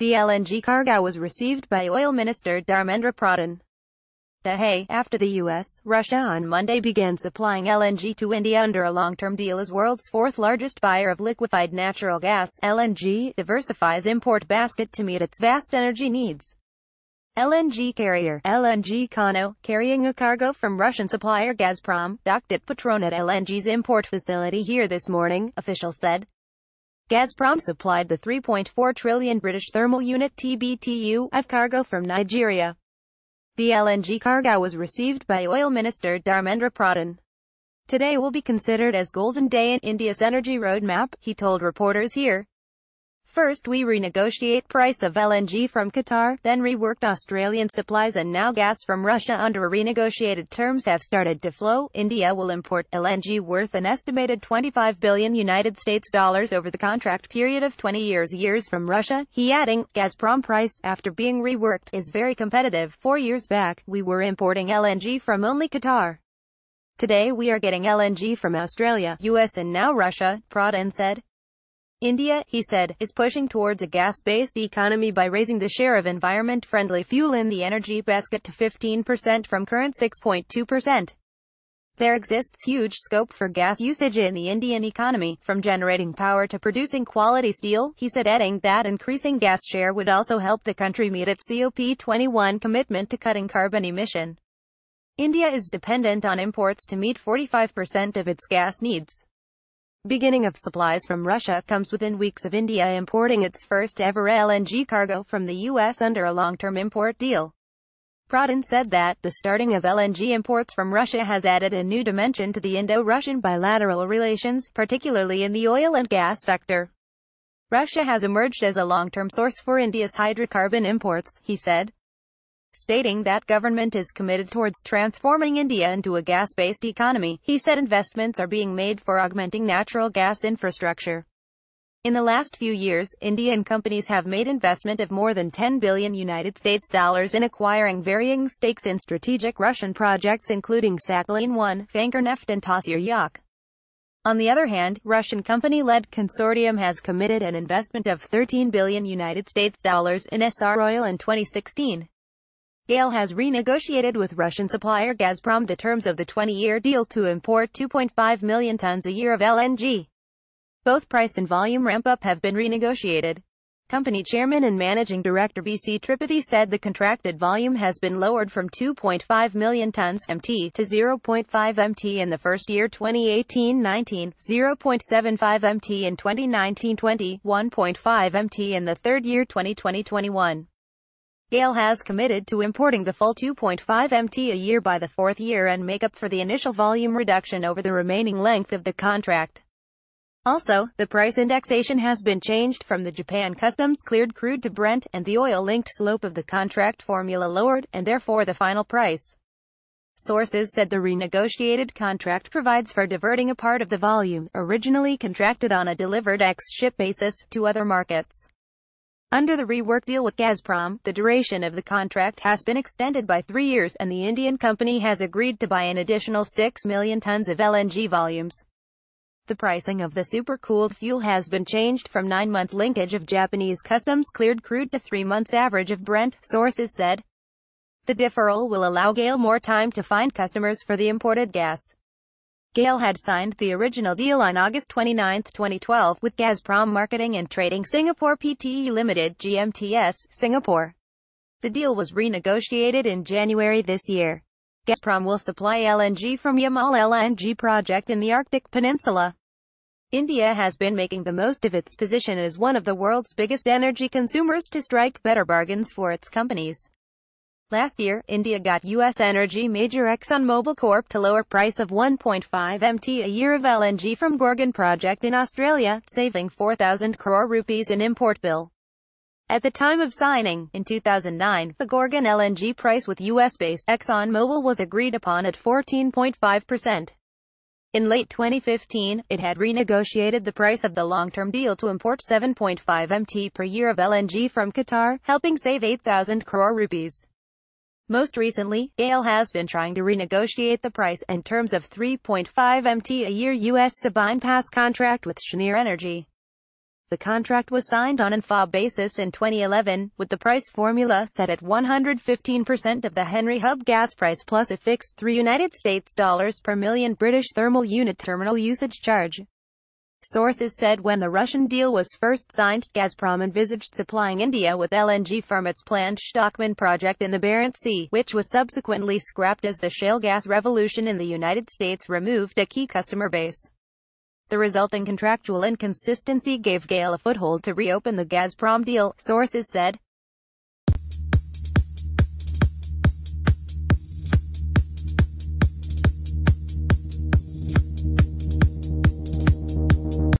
The LNG cargo was received by Oil Minister Dharmendra Pradhan. The Hay, after the U.S., Russia on Monday began supplying LNG to India under a long-term deal as world's fourth-largest buyer of liquefied natural gas, LNG, diversifies import basket to meet its vast energy needs. LNG carrier, LNG Kano, carrying a cargo from Russian supplier Gazprom, docked at Petronet LNG's import facility here this morning, officials said. Gazprom supplied the 3.4 trillion British thermal unit TBTU of cargo from Nigeria. The LNG cargo was received by Oil Minister Dharmendra Pradhan. Today will be considered as Golden Day in India's energy roadmap, he told reporters here. First we renegotiate price of LNG from Qatar, then reworked Australian supplies and now gas from Russia under renegotiated terms have started to flow. India will import LNG worth an estimated 25 billion United States dollars over the contract period of 20 years years from Russia, he adding, Gazprom price, after being reworked, is very competitive. Four years back, we were importing LNG from only Qatar. Today we are getting LNG from Australia, US and now Russia, Pradhan said. India, he said, is pushing towards a gas-based economy by raising the share of environment-friendly fuel in the energy basket to 15% from current 6.2%. There exists huge scope for gas usage in the Indian economy, from generating power to producing quality steel, he said adding that increasing gas share would also help the country meet its COP21 commitment to cutting carbon emission. India is dependent on imports to meet 45% of its gas needs beginning of supplies from Russia comes within weeks of India importing its first ever LNG cargo from the U.S. under a long-term import deal. Pradhan said that the starting of LNG imports from Russia has added a new dimension to the Indo-Russian bilateral relations, particularly in the oil and gas sector. Russia has emerged as a long-term source for India's hydrocarbon imports, he said stating that government is committed towards transforming India into a gas-based economy. He said investments are being made for augmenting natural gas infrastructure. In the last few years, Indian companies have made investment of more than 10 billion United States dollars in acquiring varying stakes in strategic Russian projects including Sakhalin 1, Fangarneft and tosir Yak. On the other hand, Russian company-led consortium has committed an investment of 13 billion United States dollars in SR Oil in 2016. Gale has renegotiated with Russian supplier Gazprom the terms of the 20-year deal to import 2.5 million tons a year of LNG. Both price and volume ramp-up have been renegotiated. Company chairman and managing director BC Tripathy said the contracted volume has been lowered from 2.5 million tons MT to 0.5 MT in the first year 2018-19, 0.75 MT in 2019-20, 1.5 MT in the third year 2020-21. Gale has committed to importing the full 2.5 MT a year by the fourth year and make up for the initial volume reduction over the remaining length of the contract. Also, the price indexation has been changed from the Japan Customs cleared crude to Brent, and the oil-linked slope of the contract formula lowered, and therefore the final price. Sources said the renegotiated contract provides for diverting a part of the volume, originally contracted on a delivered ex-ship basis, to other markets. Under the rework deal with Gazprom, the duration of the contract has been extended by three years and the Indian company has agreed to buy an additional 6 million tons of LNG volumes. The pricing of the supercooled fuel has been changed from nine-month linkage of Japanese customs-cleared crude to three months average of Brent, sources said. The deferral will allow Gale more time to find customers for the imported gas. Gale had signed the original deal on August 29, 2012, with Gazprom Marketing and Trading Singapore Pte Limited GMTS, Singapore. The deal was renegotiated in January this year. Gazprom will supply LNG from Yamal LNG project in the Arctic Peninsula. India has been making the most of its position as one of the world's biggest energy consumers to strike better bargains for its companies. Last year, India got U.S. energy major ExxonMobil Corp to lower price of 1.5 MT a year of LNG from Gorgon project in Australia, saving 4,000 crore rupees in import bill. At the time of signing, in 2009, the Gorgon LNG price with U.S.-based ExxonMobil was agreed upon at 14.5%. In late 2015, it had renegotiated the price of the long-term deal to import 7.5 MT per year of LNG from Qatar, helping save 8,000 crore rupees. Most recently, Gale has been trying to renegotiate the price and terms of 3.5 MT a year U.S. Sabine Pass contract with Schneer Energy. The contract was signed on an FOB basis in 2011, with the price formula set at 115% of the Henry Hub gas price plus a fixed 3 United States dollars per million British thermal unit terminal usage charge. Sources said when the Russian deal was first signed, Gazprom envisaged supplying India with LNG from its planned Stockman project in the Barents Sea, which was subsequently scrapped as the shale gas revolution in the United States removed a key customer base. The resulting contractual inconsistency gave Gale a foothold to reopen the Gazprom deal, sources said.